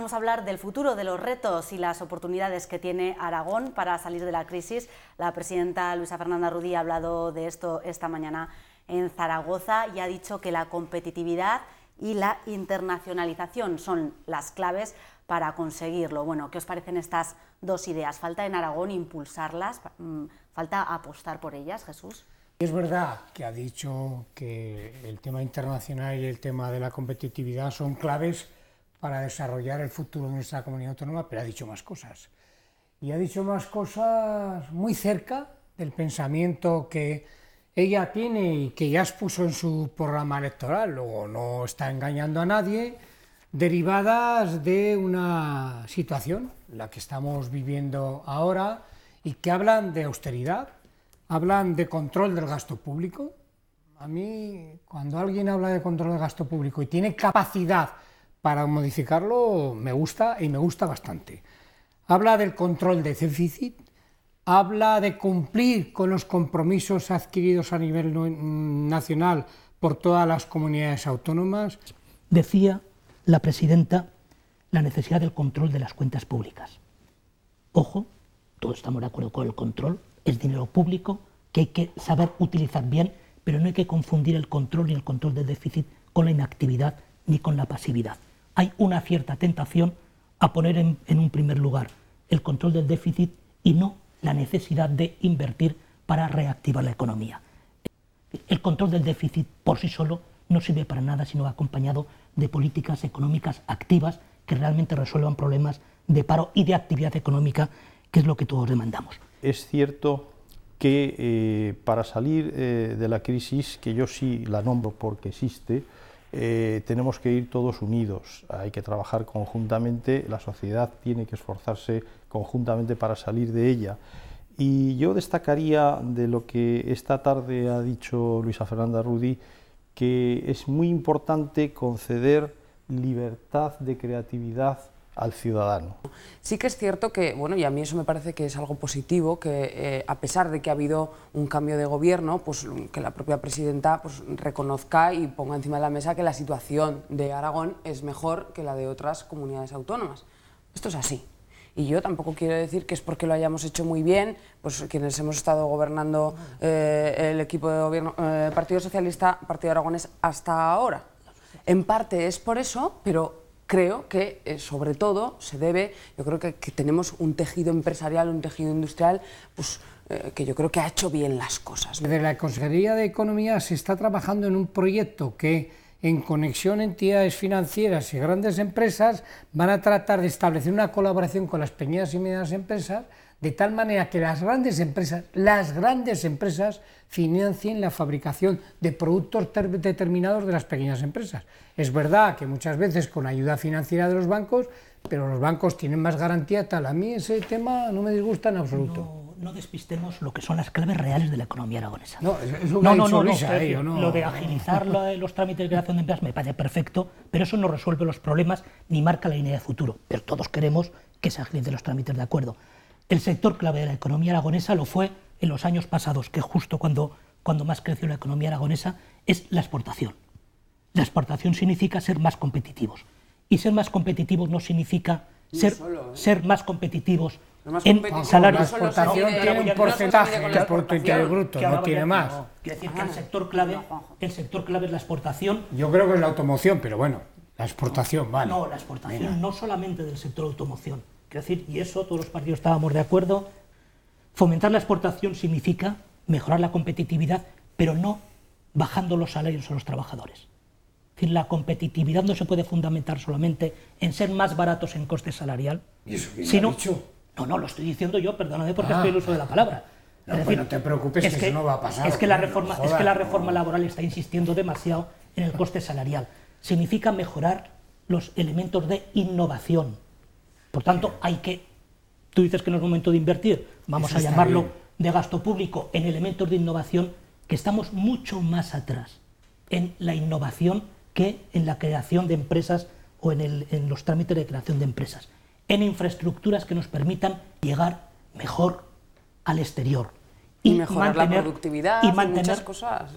Vamos a hablar del futuro, de los retos y las oportunidades que tiene Aragón para salir de la crisis. La presidenta Luisa Fernanda Rudí ha hablado de esto esta mañana en Zaragoza y ha dicho que la competitividad y la internacionalización son las claves para conseguirlo. Bueno, ¿qué os parecen estas dos ideas? ¿Falta en Aragón impulsarlas? Mm, ¿Falta apostar por ellas, Jesús? Es verdad que ha dicho que el tema internacional y el tema de la competitividad son claves para desarrollar el futuro de nuestra comunidad autónoma, pero ha dicho más cosas. Y ha dicho más cosas muy cerca del pensamiento que ella tiene y que ya expuso en su programa electoral, luego no está engañando a nadie, derivadas de una situación, la que estamos viviendo ahora, y que hablan de austeridad, hablan de control del gasto público. A mí, cuando alguien habla de control del gasto público y tiene capacidad para modificarlo me gusta y me gusta bastante. Habla del control de déficit, habla de cumplir con los compromisos adquiridos a nivel nacional por todas las comunidades autónomas. Decía la presidenta la necesidad del control de las cuentas públicas. Ojo, todos estamos de acuerdo con el control, es dinero público que hay que saber utilizar bien, pero no hay que confundir el control y el control del déficit con la inactividad ni con la pasividad hay una cierta tentación a poner en, un primer lugar el control del déficit y no la necesidad de invertir para reactivar la economía. El control del déficit por sí solo no sirve para nada sino acompañado de políticas económicas activas que realmente resuelvan problemas de paro y de actividad económica, que es lo que todos demandamos. Es cierto que eh, para salir eh, de la crisis, que yo sí la nombro porque existe, eh, tenemos que ir todos unidos, hay que trabajar conjuntamente, la sociedad tiene que esforzarse conjuntamente para salir de ella. Y yo destacaría de lo que esta tarde ha dicho Luisa Fernanda Rudi, que es muy importante conceder libertad de creatividad al ciudadano. Sí que es cierto que, bueno, y a mí eso me parece que es algo positivo, que eh, a pesar de que ha habido un cambio de gobierno, pues que la propia presidenta pues, reconozca y ponga encima de la mesa que la situación de Aragón es mejor que la de otras comunidades autónomas. Esto es así. Y yo tampoco quiero decir que es porque lo hayamos hecho muy bien, pues quienes hemos estado gobernando eh, el equipo de gobierno, eh, Partido Socialista, Partido Aragones, hasta ahora. En parte es por eso, pero creo que eh, sobre todo se debe, yo creo que, tenemos un tejido empresarial, un tejido industrial, pues eh, que yo creo que ha hecho bien las cosas. Desde la Consejería de Economía se está trabajando en un proyecto que en conexión entidades financieras y grandes empresas van a tratar de establecer una colaboración con las pequeñas y medianas empresas de tal manera que las grandes empresas, las grandes empresas financien la fabricación de productos determinados de las pequeñas empresas. Es verdad que muchas veces con ayuda financiera de los bancos, pero los bancos tienen más garantía tal. A mí ese tema no me disgusta en absoluto. No, despistemos lo que son las claves reales de la economía aragonesa. No, no, no, no, no, eh, Lo de agilizar los trámites de creación de empresas me parece perfecto, pero eso no resuelve los problemas ni marca la línea de futuro. Pero todos queremos que se agilicen los trámites de acuerdo el sector clave de la economía aragonesa lo fue en los años pasados, que justo cuando, cuando más creció la economía aragonesa, es la exportación. La exportación significa ser más competitivos. Y ser más competitivos no significa ser, ¿eh? ser más competitivos en salarios. La exportación tiene un porcentaje de producto interior bruto, no tiene más. Quiere decir que el ah. sector, clave, el sector clave es la exportación. Yo creo que es la automoción, pero bueno, la exportación, vale. No, la exportación no solamente del sector automoción. Quiero decir, y eso todos los partidos estábamos de acuerdo. Fomentar la exportación significa mejorar la competitividad, pero no bajando los salarios a los trabajadores. la competitividad no se puede fundamentar solamente en ser más baratos en coste salarial. eso sino, No, no, lo estoy diciendo yo, perdóname porque ah. estoy el uso de la palabra. No, pues no te preocupes, es que, eso no va a pasar. Es que la reforma, laboral está insistiendo demasiado en el coste salarial. Significa mejorar los elementos de innovación, por tanto, hay que, tú dices que no es momento de invertir, vamos a llamarlo de gasto público en elementos de innovación, que estamos mucho más atrás en la innovación que en la creación de empresas o en, los trámites de creación de empresas, en infraestructuras que nos permitan llegar mejor al exterior. Y, mejorar la productividad y, muchas cosas.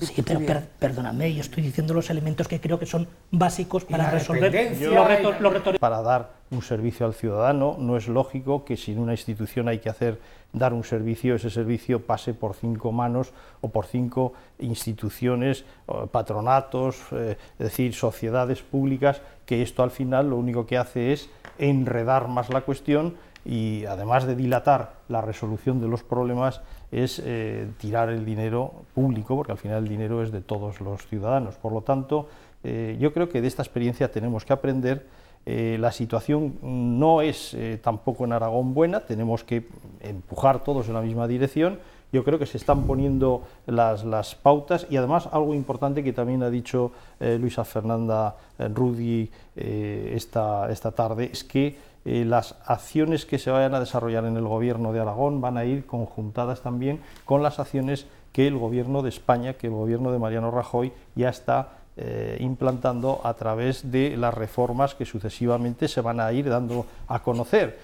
sí, pero perdóname, yo estoy diciendo los elementos que creo que son básicos para resolver los los retos. Para dar un servicio al ciudadano, no es lógico que sin una institución hay que hacer dar un servicio, ese servicio pase por cinco manos o por cinco instituciones, patronatos, eh, es decir, sociedades públicas, que esto al final lo único que hace es enredar más la cuestión y además de dilatar la resolución de los problemas, es eh, tirar el dinero público, porque al final el dinero es de todos los ciudadanos. Por lo tanto, eh, yo creo que de esta experiencia tenemos que aprender eh, la situación no es eh, tampoco en Aragón buena, tenemos que empujar todos en la misma dirección. Yo creo que se están poniendo las, pautas y además algo importante que también ha dicho eh, Luisa Fernanda Rudy esta, tarde es que las acciones que se vayan a desarrollar en el Gobierno de Aragón van a ir conjuntadas también con las acciones que el Gobierno de España, que el Gobierno de Mariano Rajoy ya está eh, implantando a través de las reformas que sucesivamente se van a ir dando a conocer.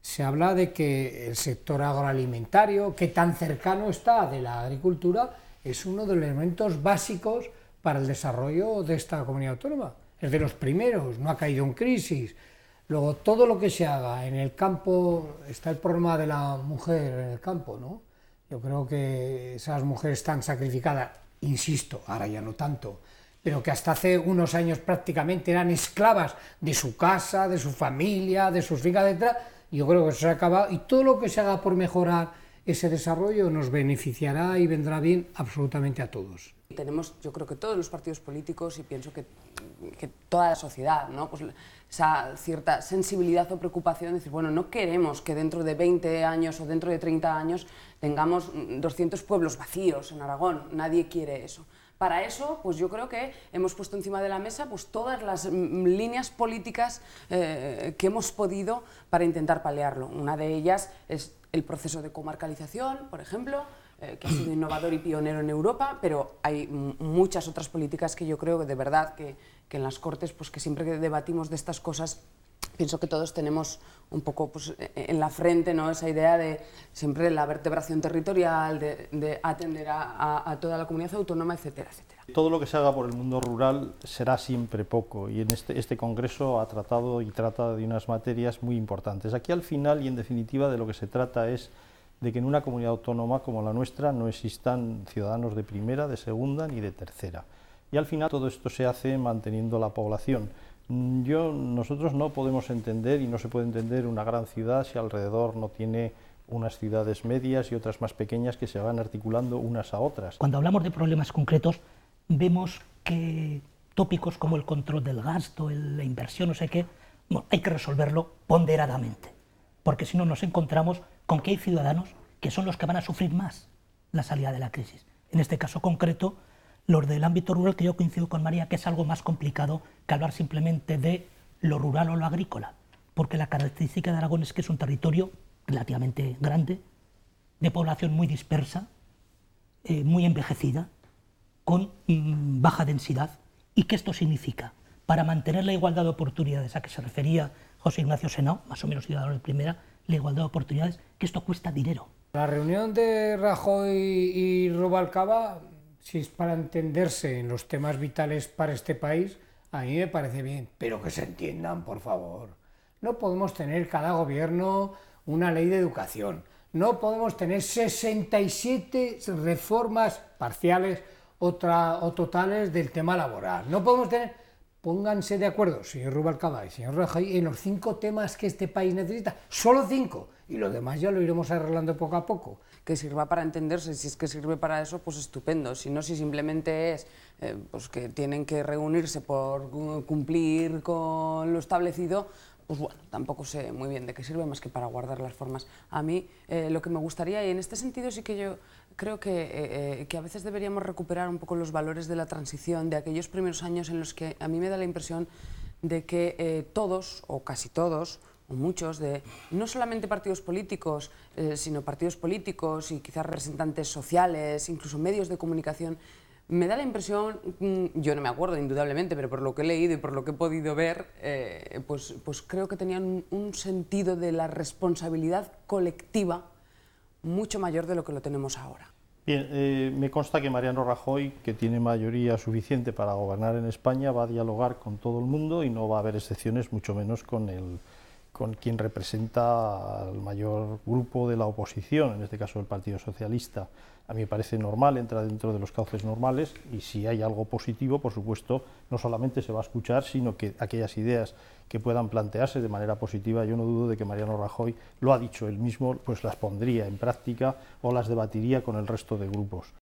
Se habla de que el sector agroalimentario, que tan cercano está de la agricultura, es uno de los elementos básicos para el desarrollo de esta comunidad autónoma. Es de los primeros, no ha caído en crisis. Luego, todo lo que se haga en el campo, está el problema de la mujer en el campo, ¿no? Yo creo que esas mujeres están sacrificadas, insisto, ahora ya no tanto, pero que hasta hace unos años prácticamente eran esclavas de su casa, de su familia, de sus hijas, etc. Yo creo que eso se ha acabado y todo lo que se haga por mejorar ese desarrollo nos beneficiará y vendrá bien absolutamente a todos. Tenemos, yo creo que todos los partidos políticos y pienso que, toda la sociedad, ¿no? Pues esa cierta sensibilidad o preocupación de decir, bueno, no queremos que dentro de 20 años o dentro de 30 años tengamos 200 mm, pueblos vacíos en Aragón, nadie quiere eso. Para eso, pues yo creo que hemos puesto encima de la mesa pues, todas las mm, mm, líneas políticas eh, que hemos podido para intentar paliarlo. Una de ellas es el proceso de comarcalización, por ejemplo, eh, que ha sido innovador y pionero en Europa, pero hay muchas otras políticas que yo creo que de verdad que, que en las Cortes, pues que siempre que debatimos de estas cosas, pienso que todos tenemos un poco pues, e-, en la frente ¿no? esa idea de siempre la vertebración territorial, de, atender a, toda la comunidad autónoma, etcétera, etcétera. Todo lo que se haga por el mundo rural será siempre poco y en este, este Congreso ha tratado y trata de unas materias muy importantes. Aquí al final y en definitiva de lo que se trata es de que en una comunidad autónoma como la nuestra no existan ciudadanos de primera, de segunda ni de tercera. Y al final todo esto se hace manteniendo la población Mm, yo, nosotros no podemos entender y no se puede entender una gran ciudad si alrededor no tiene unas ciudades medias y otras más pequeñas que se van articulando unas a otras. Cuando hablamos de problemas concretos, vemos que tópicos como el control del gasto, la inversión, no sé qué, hay que resolverlo ponderadamente, porque si no nos encontramos con que hay ciudadanos que son los que van a sufrir más la salida de la crisis. En este caso concreto, los del ámbito rural, que yo coincido con María, que es algo más complicado que hablar simplemente de lo rural o lo agrícola, porque la característica de Aragón es que es un territorio relativamente grande, de población muy dispersa, eh, muy envejecida, con mm, baja densidad. ¿Y qué esto significa? Para mantener la igualdad de oportunidades a que se refería José Ignacio Senao, más o menos ciudadano de primera, la igualdad de oportunidades, que esto cuesta dinero. La reunión de Rajoy y Rubalcaba si es para entenderse en los temas vitales para este país, a mí me parece bien, pero que se entiendan, por favor. No podemos tener cada gobierno una ley de educación, no podemos tener 67 reformas parciales otra, o totales del tema laboral, no podemos tener... Pónganse de acuerdo, señor Rubalcaba y señor Rajoy, en los cinco temas que este país necesita, solo cinco, y lo demás ya lo iremos arreglando poco a poco. Que sirva para entenderse, si es que sirve para eso, pues estupendo. Si no, si simplemente es eh, pues que tienen que reunirse por cumplir con lo establecido, pues bueno, tampoco sé muy bien de qué sirve más que para guardar las formas. A mí eh, lo que me gustaría, y en este sentido sí que yo creo que, eh, que, a veces deberíamos recuperar un poco los valores de la transición, de aquellos primeros años en los que a mí me da la impresión de que todos, o casi todos, muchos de no solamente partidos políticos, eh, sino partidos políticos y quizás representantes sociales, incluso medios de comunicación, me da la impresión, mm, yo no me acuerdo indudablemente, pero por lo que he leído y por lo que he podido ver, eh, pues, pues, creo que tenían un, sentido de la responsabilidad colectiva mucho mayor de lo que lo tenemos ahora. Bien, eh, me consta que Mariano Rajoy, que tiene mayoría suficiente para gobernar en España, va a dialogar con todo el mundo y no va a haber excepciones, mucho menos con el con quien representa al mayor grupo de la oposición, en este caso el Partido Socialista. A mí me parece normal, entra dentro de los cauces normales y si hay algo positivo, por supuesto, no solamente se va a escuchar, sino que aquellas ideas que puedan plantearse de manera positiva, yo no dudo de que Mariano Rajoy, lo ha dicho él mismo, pues las pondría en práctica o las debatiría con el resto de grupos.